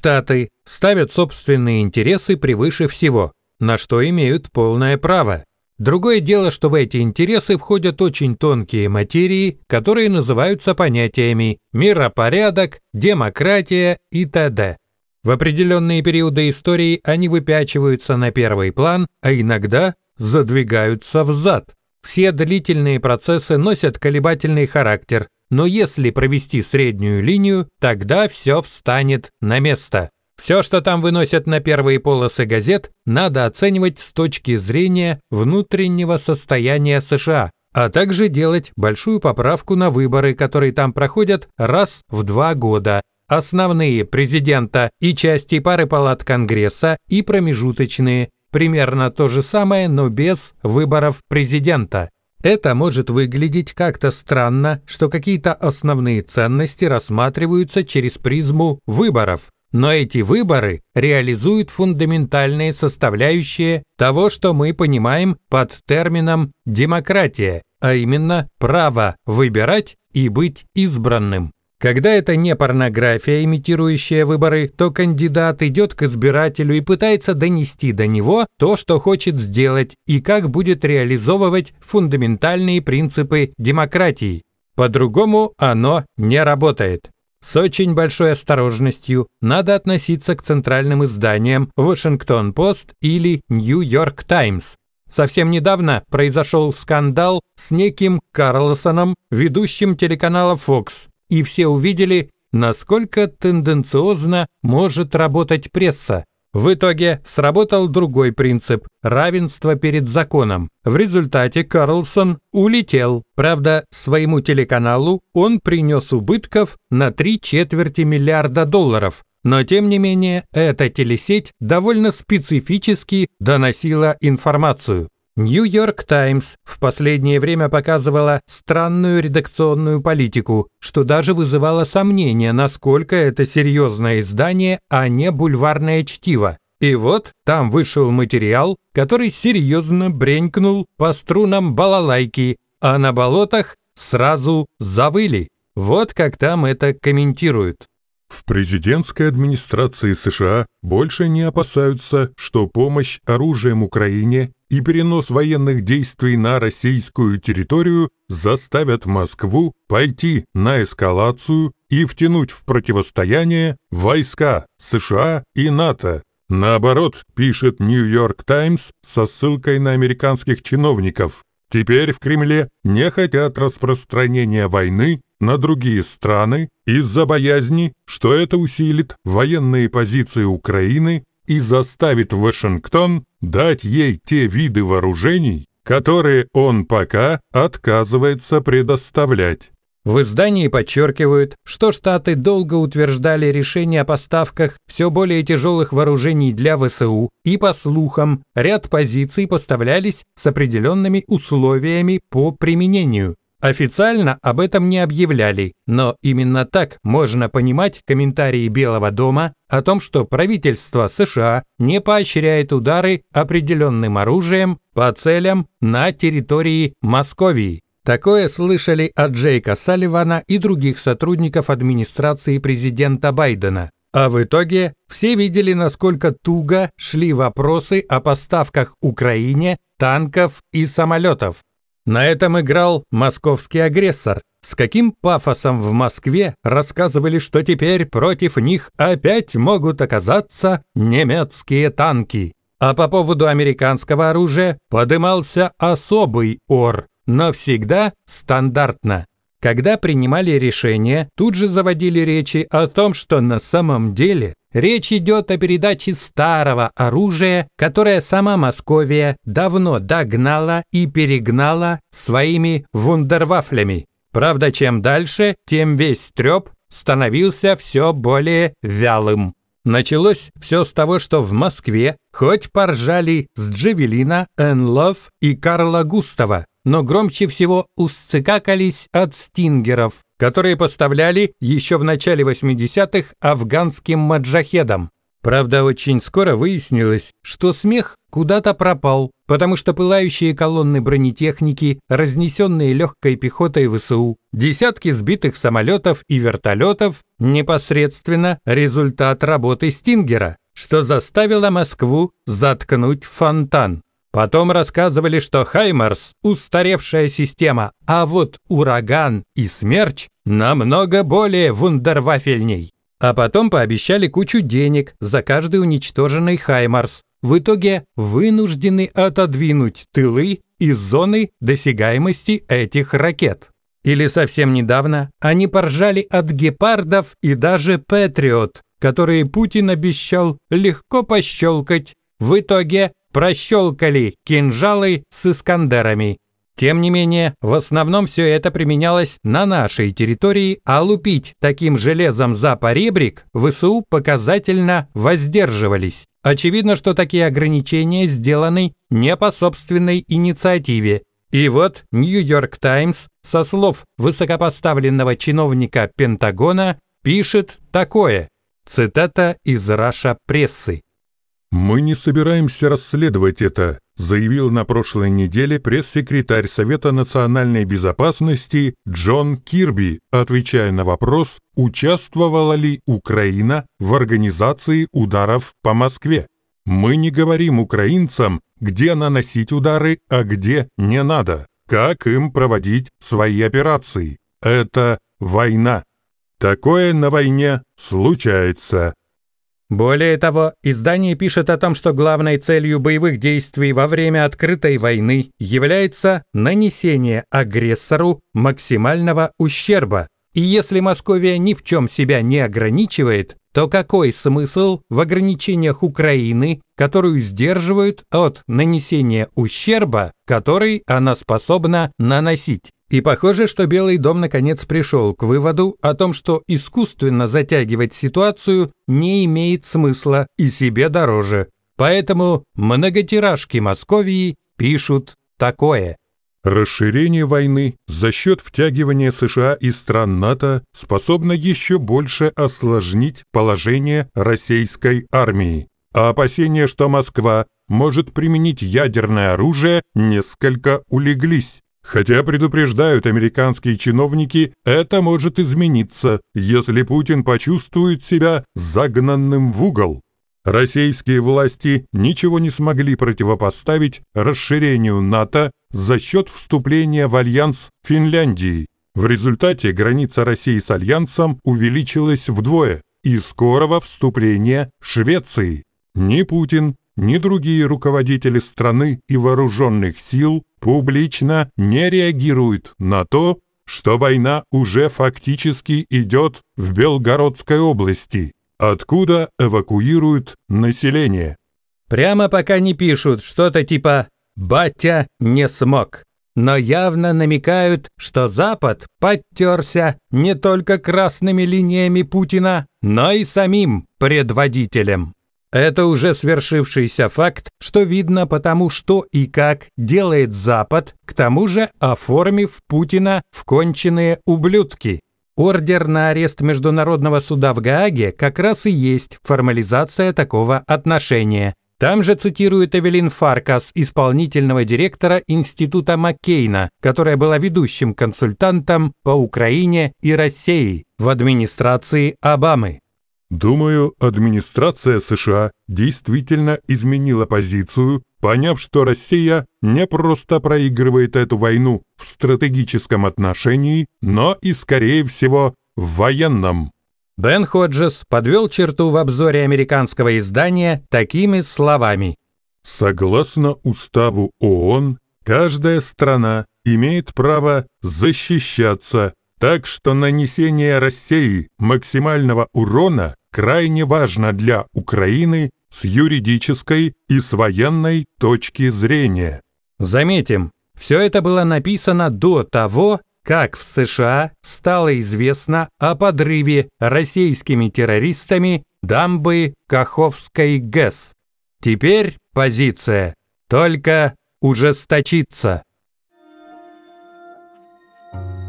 Штаты ставят собственные интересы превыше всего, на что имеют полное право. Другое дело, что в эти интересы входят очень тонкие материи, которые называются понятиями «миропорядок», «демократия» и т.д. В определенные периоды истории они выпячиваются на первый план, а иногда задвигаются взад. Все длительные процессы носят колебательный характер, но если провести среднюю линию, тогда все встанет на место. Все, что там выносят на первые полосы газет, надо оценивать с точки зрения внутреннего состояния США, а также делать большую поправку на выборы, которые там проходят раз в два года. Основные президента и части пары палат Конгресса и промежуточные. Примерно то же самое, но без выборов президента. Это может выглядеть как-то странно, что какие-то основные ценности рассматриваются через призму выборов, но эти выборы реализуют фундаментальные составляющие того, что мы понимаем под термином «демократия», а именно право выбирать и быть избранным. Когда это не порнография, имитирующая выборы, то кандидат идет к избирателю и пытается донести до него то, что хочет сделать и как будет реализовывать фундаментальные принципы демократии. По-другому оно не работает. С очень большой осторожностью надо относиться к центральным изданиям «Вашингтон-Пост» или «Нью-Йорк Таймс». Совсем недавно произошел скандал с неким Карлсоном, ведущим телеканала Fox, и все увидели, насколько тенденциозно может работать пресса. В итоге сработал другой принцип – равенство перед законом. В результате Карлсон улетел. Правда, своему телеканалу он принес убытков на три четверти миллиарда долларов. Но тем не менее, эта телесеть довольно специфически доносила информацию. Нью-Йорк Таймс в последнее время показывала странную редакционную политику, что даже вызывало сомнения, насколько это серьезное издание, а не бульварное чтиво. И вот там вышел материал, который серьезно бренькнул по струнам балалайки, а на болотах сразу завыли. Вот как там это комментируют. В президентской администрации США больше не опасаются, что помощь оружием Украине и перенос военных действий на российскую территорию заставят Москву пойти на эскалацию и втянуть в противостояние войска США и НАТО. Наоборот, пишет New York Times со ссылкой на американских чиновников, Теперь в Кремле не хотят распространения войны на другие страны из-за боязни, что это усилит военные позиции Украины и заставит Вашингтон дать ей те виды вооружений, которые он пока отказывается предоставлять. В издании подчеркивают, что Штаты долго утверждали решение о поставках все более тяжелых вооружений для ВСУ, и, по слухам, ряд позиций поставлялись с определенными условиями по применению. Официально об этом не объявляли, но именно так можно понимать комментарии Белого дома о том, что правительство США не поощряет удары определенным оружием по целям на территории Московии. Такое слышали от Джейка Салливана и других сотрудников администрации президента Байдена. А в итоге все видели, насколько туго шли вопросы о поставках Украине танков и самолетов. На этом играл московский агрессор. С каким пафосом в Москве рассказывали, что теперь против них опять могут оказаться немецкие танки. А по поводу американского оружия подымался особый ор но всегда стандартно. Когда принимали решение, тут же заводили речи о том, что на самом деле речь идет о передаче старого оружия, которое сама Московия давно догнала и перегнала своими вундервафлями. Правда, чем дальше, тем весь треп становился все более вялым. Началось все с того, что в Москве хоть поржали с Джевелина, Энн Лов и Карла Густава, но громче всего усцикакались от стингеров, которые поставляли еще в начале 80-х афганским маджахедам. Правда, очень скоро выяснилось, что смех куда-то пропал, потому что пылающие колонны бронетехники, разнесенные легкой пехотой ВСУ, десятки сбитых самолетов и вертолетов – непосредственно результат работы «Стингера», что заставило Москву заткнуть фонтан. Потом рассказывали, что «Хаймарс» – устаревшая система, а вот «Ураган» и «Смерч» намного более вундервафельней. А потом пообещали кучу денег за каждый уничтоженный Хаймарс. В итоге вынуждены отодвинуть тылы из зоны досягаемости этих ракет. Или совсем недавно они поржали от гепардов и даже Патриот, которые Путин обещал легко пощелкать. В итоге прощелкали кинжалы с Искандерами. Тем не менее, в основном все это применялось на нашей территории, а лупить таким железом за поребрик ВСУ показательно воздерживались. Очевидно, что такие ограничения сделаны не по собственной инициативе. И вот Нью-Йорк Таймс со слов высокопоставленного чиновника Пентагона пишет такое, цитата из Раша Прессы. «Мы не собираемся расследовать это», заявил на прошлой неделе пресс-секретарь Совета национальной безопасности Джон Кирби, отвечая на вопрос, участвовала ли Украина в организации ударов по Москве. «Мы не говорим украинцам, где наносить удары, а где не надо, как им проводить свои операции. Это война. Такое на войне случается», более того, издание пишет о том, что главной целью боевых действий во время открытой войны является нанесение агрессору максимального ущерба. И если Московия ни в чем себя не ограничивает, то какой смысл в ограничениях Украины, которую сдерживают от нанесения ущерба, который она способна наносить? И похоже, что Белый дом наконец пришел к выводу о том, что искусственно затягивать ситуацию не имеет смысла и себе дороже. Поэтому многотиражки Московии пишут такое. Расширение войны за счет втягивания США и стран НАТО способно еще больше осложнить положение российской армии, а опасения, что Москва может применить ядерное оружие, несколько улеглись. Хотя предупреждают американские чиновники, это может измениться, если Путин почувствует себя загнанным в угол. Российские власти ничего не смогли противопоставить расширению НАТО за счет вступления в альянс Финляндии. В результате граница России с альянсом увеличилась вдвое и скорого вступления Швеции. Ни Путин, ни другие руководители страны и вооруженных сил публично не реагируют на то, что война уже фактически идет в Белгородской области. Откуда эвакуируют население? Прямо пока не пишут что-то типа «Батя не смог». Но явно намекают, что Запад подтерся не только красными линиями Путина, но и самим предводителем. Это уже свершившийся факт, что видно потому, что и как делает Запад, к тому же оформив Путина в конченые ублюдки. Ордер на арест Международного суда в Гааге как раз и есть формализация такого отношения. Там же цитирует Эвелин Фаркас, исполнительного директора Института Маккейна, которая была ведущим консультантом по Украине и России в администрации Обамы. Думаю, администрация США действительно изменила позицию, поняв, что Россия не просто проигрывает эту войну в стратегическом отношении, но и, скорее всего, в военном. Бен Ходжес подвел черту в обзоре американского издания такими словами. «Согласно уставу ООН, каждая страна имеет право защищаться, так что нанесение России максимального урона крайне важно для Украины с юридической и с военной точки зрения. Заметим, все это было написано до того, как в США стало известно о подрыве российскими террористами дамбы Каховской ГЭС. Теперь позиция только ужесточится. Thank you.